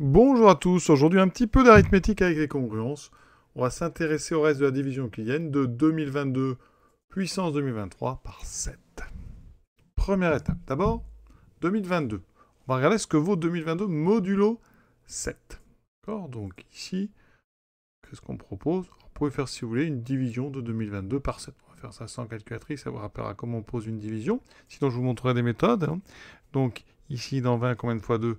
Bonjour à tous, aujourd'hui un petit peu d'arithmétique avec les congruences. On va s'intéresser au reste de la division qui euclidienne de 2022 puissance 2023 par 7. Première étape, d'abord 2022. On va regarder ce que vaut 2022 modulo 7. D'accord Donc ici, qu'est-ce qu'on propose Vous pouvez faire si vous voulez une division de 2022 par 7. On va faire ça sans calculatrice, ça vous rappellera comment on pose une division. Sinon je vous montrerai des méthodes. Hein. Donc ici dans 20, combien de fois 2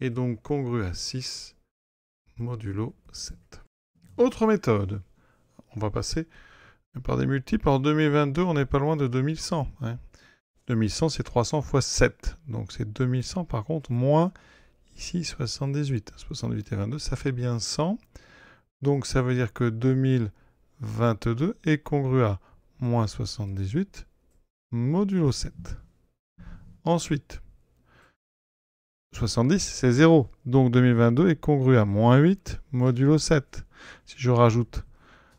et donc congrue à 6 modulo 7. Autre méthode, on va passer par des multiples. En 2022, on n'est pas loin de 2100. 2100, hein. c'est 300 fois 7. Donc c'est 2100 par contre, moins ici 78. 78 et 22, ça fait bien 100. Donc ça veut dire que 2022 est congru à moins 78 modulo 7. Ensuite, 70, c'est 0. Donc 2022 est congru à moins 8 modulo 7. Si je rajoute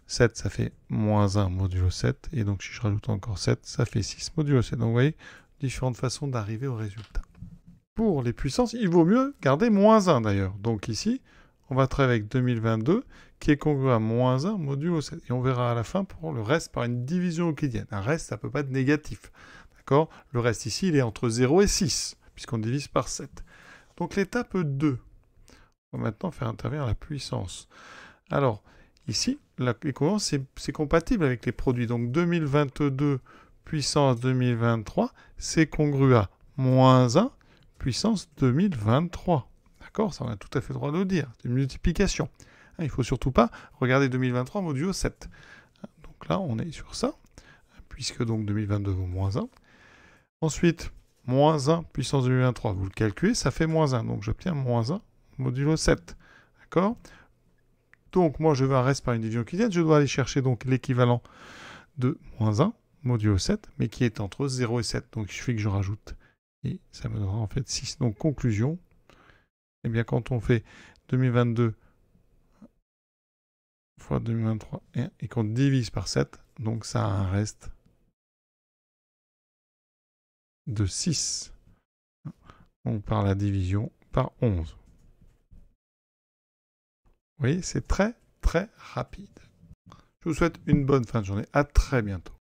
7, ça fait moins 1 modulo 7. Et donc si je rajoute encore 7, ça fait 6 modulo 7. Donc vous voyez, différentes façons d'arriver au résultat. Pour les puissances, il vaut mieux garder moins 1 d'ailleurs. Donc ici, on va travailler avec 2022 qui est congru à moins 1 modulo 7. Et on verra à la fin pour le reste par une division euclidienne. Un reste, ça ne peut pas être négatif. D'accord Le reste ici, il est entre 0 et 6 puisqu'on divise par 7. Donc l'étape 2, on va maintenant faire intervenir la puissance. Alors, ici, la c'est compatible avec les produits. Donc 2022 puissance 2023, c'est congru à moins 1 puissance 2023. D'accord Ça, on a tout à fait le droit de le dire. C'est une multiplication. Hein, il ne faut surtout pas regarder 2023 modulo 7. Donc là, on est sur ça, puisque donc 2022 vaut moins 1. Ensuite, moins 1 puissance 2023. Vous le calculez, ça fait moins 1. Donc j'obtiens moins 1 modulo 7. D'accord Donc moi, je veux un reste par une division euclidienne. Je dois aller chercher donc l'équivalent de moins 1 modulo 7, mais qui est entre 0 et 7. Donc il suffit que je rajoute. Et ça me donnera en fait 6. Donc conclusion, eh bien quand on fait 2022 fois 2023 et qu'on divise par 7, donc ça a un reste de 6. on par la division par 11. Vous voyez, c'est très très rapide. Je vous souhaite une bonne fin de journée. À très bientôt.